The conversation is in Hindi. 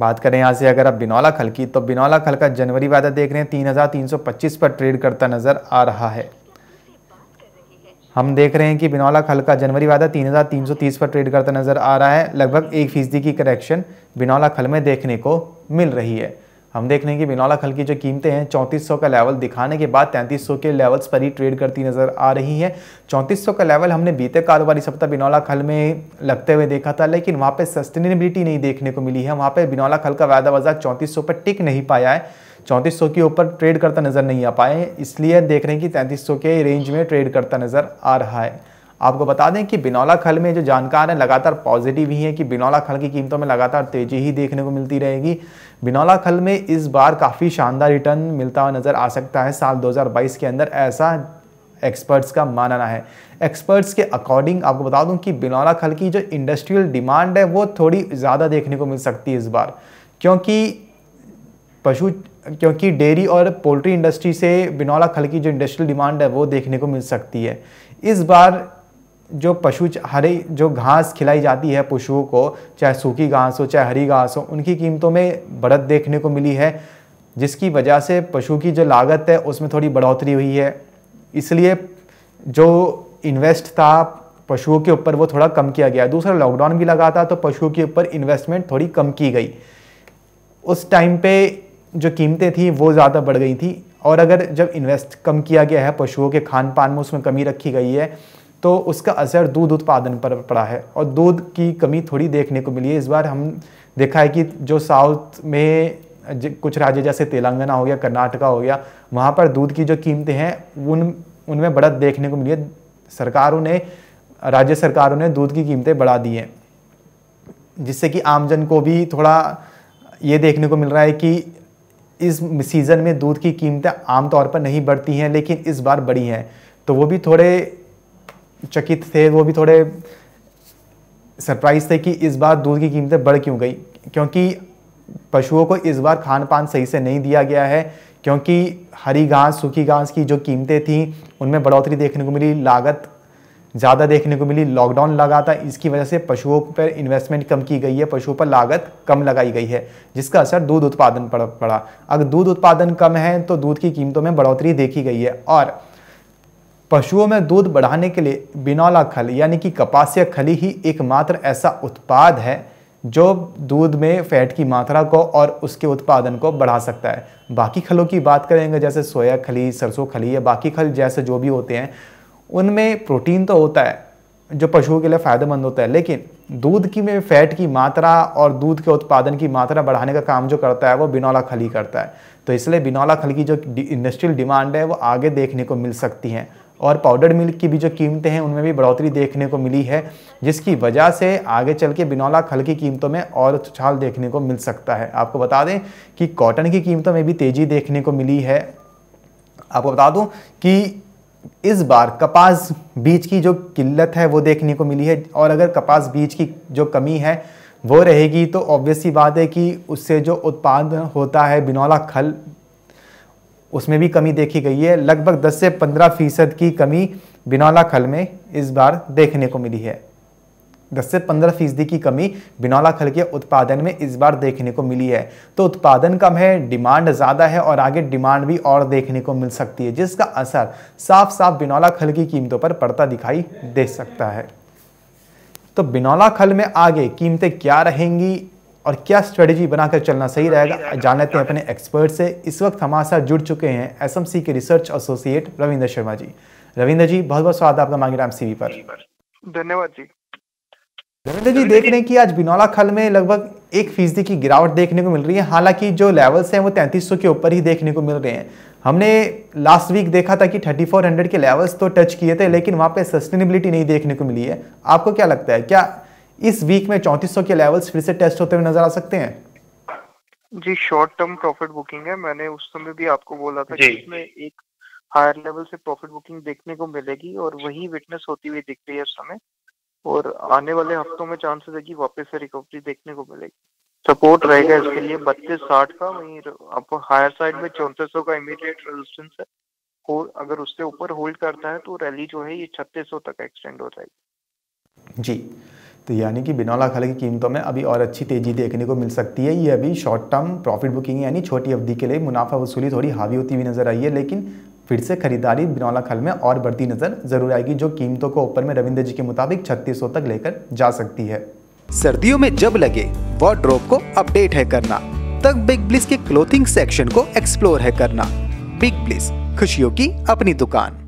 बात करें यहाँ से अगर आप बिनौला खल की तो बिनौला खल का जनवरी वायदा देख रहे हैं 3,325 पर ट्रेड करता नज़र आ रहा है हम देख रहे हैं कि बिनौला खल का जनवरी वायदा 3,330 पर ट्रेड करता नज़र आ रहा है लगभग एक फीसदी की करेक्शन बिनौला खल में देखने को मिल रही है हम देख रहे हैं कि बिनौला खल की जो कीमतें हैं 3400 का लेवल दिखाने के बाद 3300 के लेवल्स पर ही ट्रेड करती नज़र आ रही चौंतीस 3400 का लेवल हमने बीते कारोबारी सप्ताह बिनौला खल में लगते हुए देखा था लेकिन वहाँ पे सस्टेनेबिलिटी नहीं देखने को मिली है वहाँ पे बिनौला खल का वायदा बाजार चौंतीस पर टिक नहीं पाया है सौ के ऊपर ट्रेड करता नज़र नहीं आ पाए इसलिए देख रहे हैं कि सौ के रेंज में ट्रेड करता नज़र आ रहा है आपको बता दें कि बिनौला खल में जो जानकार हैं लगातार पॉजिटिव ही है कि बिनौला खल की कीमतों में लगातार तेजी ही देखने को मिलती रहेगी बिनौला खल में इस बार काफ़ी शानदार रिटर्न मिलता हुआ नज़र आ सकता है साल 2022 के अंदर ऐसा एक्सपर्ट्स का मानना है एक्सपर्ट्स के अकॉर्डिंग आपको बता दूं कि बिनौला खल की जो इंडस्ट्रियल डिमांड है वो थोड़ी ज़्यादा देखने को मिल सकती है इस बार क्योंकि पशु क्योंकि डेयरी और पोल्ट्री इंडस्ट्री से बिनौला खल की जो इंडस्ट्रियल डिमांड है वो देखने को मिल सकती है इस बार जो पशु हरी जो घास खिलाई जाती है पशुओं को चाहे सूखी घास हो चाहे हरी घास हो उनकी कीमतों में बढ़त देखने को मिली है जिसकी वजह से पशु की जो लागत है उसमें थोड़ी बढ़ोतरी हुई है इसलिए जो इन्वेस्ट था पशुओं के ऊपर वो थोड़ा कम किया गया दूसरा लॉकडाउन भी लगा था तो पशुओं के ऊपर इन्वेस्टमेंट थोड़ी कम की गई उस टाइम पे जो कीमतें थी वो ज़्यादा बढ़ गई थी और अगर जब इन्वेस्ट कम किया गया है पशुओं के खान पान में उसमें कमी रखी गई है तो उसका असर दूध उत्पादन पर पड़ा है और दूध की कमी थोड़ी देखने को मिली है इस बार हम देखा है कि जो साउथ में कुछ राज्य जैसे तेलंगाना हो गया कर्नाटका हो गया वहाँ पर दूध की जो कीमतें हैं उन उनमें बढ़त देखने को मिली है सरकारों ने राज्य सरकारों ने दूध की कीमतें बढ़ा दी हैं जिससे कि आमजन को भी थोड़ा ये देखने को मिल रहा है कि इस सीज़न में दूध की कीमतें आमतौर पर नहीं बढ़ती हैं लेकिन इस बार बढ़ी हैं तो वो भी थोड़े चकित थे वो भी थोड़े सरप्राइज थे कि इस बार दूध की कीमतें बढ़ क्यों गई क्योंकि पशुओं को इस बार खान पान सही से नहीं दिया गया है क्योंकि हरी घास सूखी घास की जो कीमतें थीं उनमें बढ़ोतरी देखने को मिली लागत ज़्यादा देखने को मिली लॉकडाउन लगा था इसकी वजह से पशुओं पर इन्वेस्टमेंट कम की गई है पशुओं पर लागत कम लगाई गई है जिसका असर दूध उत्पादन पर पड़ा अगर दूध उत्पादन कम है तो दूध की कीमतों में बढ़ोतरी देखी गई है और पशुओं में दूध बढ़ाने के लिए बिनौला खल यानी कि कपास्य खली ही एकमात्र ऐसा उत्पाद है जो दूध में फैट की मात्रा को और उसके उत्पादन को बढ़ा सकता है बाकी खलों की बात करेंगे जैसे सोया खली सरसों खली या बाकी खल जैसे जो भी होते हैं उनमें प्रोटीन तो होता है जो पशुओं के लिए फ़ायदेमंद होता है लेकिन दूध की में फैट की मात्रा और दूध के उत्पादन की मात्रा बढ़ाने का काम जो करता है वो बिनौला खली करता है तो इसलिए बिनौला खल की जो इंडस्ट्रियल डिमांड है वो आगे देखने को मिल सकती हैं और पाउडर मिल्क की भी जो कीमतें हैं उनमें भी बढ़ोतरी देखने को मिली है जिसकी वजह से आगे चल के बिनौला खल की कीमतों में और उछाल देखने को मिल सकता है आपको बता दें कि कॉटन की कीमतों में भी तेज़ी देखने को मिली है आपको बता दूँ कि इस बार कपास बीज की जो किल्लत है वो देखने को मिली है और अगर कपास बीज की जो कमी है वो रहेगी तो ऑब्वियसली बात है कि उससे जो उत्पादन होता है बिनौला खल उसमें भी कमी देखी गई है लगभग 10 से 15 फीसद की कमी बिनौला खल में इस बार देखने को मिली है 10 से 15 फीसदी की कमी बिनौला खल के उत्पादन में इस बार देखने को मिली है तो उत्पादन कम है डिमांड ज़्यादा है और आगे डिमांड भी और देखने को मिल सकती है जिसका असर साफ साफ बिनौला खल की कीमतों पर पड़ता दिखाई दे सकता है तो बिनौला खल में आगे कीमतें क्या रहेंगी और क्या स्ट्रेटजी बनाकर चलना सही रहेगा जान लेते हैं अपने एक्सपर्ट से इस वक्त हमारे साथ जुड़ चुके हैं एसएमसी के रिसर्च एसोसिएट रविंद्र शर्मा जी रविंद्र जी बहुत बहुत स्वागत आपका मांगे राम सीवी पर धन्यवाद जी रविंद्र जी देख रहे हैं कि आज बिनौला खल में लगभग एक फीसदी की गिरावट देखने को मिल रही है हालांकि जो लेवल्स हैं वो तैंतीस के ऊपर ही देखने को मिल रहे हैं हमने लास्ट वीक देखा था कि 3400 के लेवल्स तो टच किए थे लेकिन वहाँ पे सस्टेनेबिलिटी नहीं देखने को मिली है आपको क्या लगता है क्या इस वीक में चौतीस के लेवल्स फिर से टेस्ट होते हुए नजर आ सकते हैं जी शॉर्ट टर्म प्रॉफिट बुकिंग है मैंने उस समय भी आपको बोला था कि इसमें एक हायर लेवल से प्रॉफिट बुकिंग देखने को मिलेगी और वही विटनेस होती हुई दिख रही है इस समय और आने वाले हफ्तों में चांसेस है कि वापस से रिकवरी देखने को मिलेगी सपोर्ट रहेगा इसके लिए बत्तीस साठ का वही आपको हायर साइड में चौंतीस का इमीडिएट रेजिस्टेंस है और अगर उससे ऊपर होल्ड करता है तो रैली जो है ये छत्तीस तक एक्सटेंड हो जाएगी जी तो यानी कि बिनौला खल की कीमतों में अभी और अच्छी तेज़ी देखने को मिल सकती है ये अभी शॉर्ट टर्म प्रॉफिट बुकिंग यानी छोटी अवधि के लिए मुनाफा वसूली थोड़ी हावी होती हुई नज़र आई है लेकिन फिर से खरीदारी बिनौला खल में और बढ़ती नज़र जरूर आएगी जो कीमतों को ऊपर में रविंद्र जी के मुताबिक छत्तीस तक लेकर जा सकती है सर्दियों में जब लगे वॉर्ड्रोप को अपडेट है करना तब बिग ब्लिस के क्लोथिंग सेक्शन को एक्सप्लोर है करना बिग ब्लिस खुशियों की अपनी दुकान